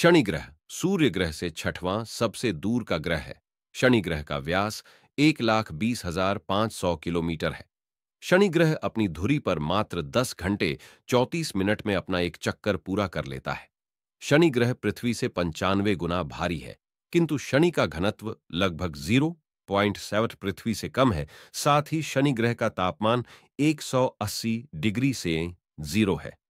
शनि ग्रह सूर्य ग्रह से छठवां सबसे दूर का ग्रह है शनि ग्रह का व्यास एक लाख बीस हजार पांच सौ किलोमीटर है शनि ग्रह अपनी धुरी पर मात्र दस घंटे चौंतीस मिनट में अपना एक चक्कर पूरा कर लेता है शनि ग्रह पृथ्वी से पंचानवे गुना भारी है किंतु शनि का घनत्व लगभग जीरो पॉइंट सेवन पृथ्वी से कम है साथ ही शनि ग्रह का तापमान 180 डिग्री से जीरो है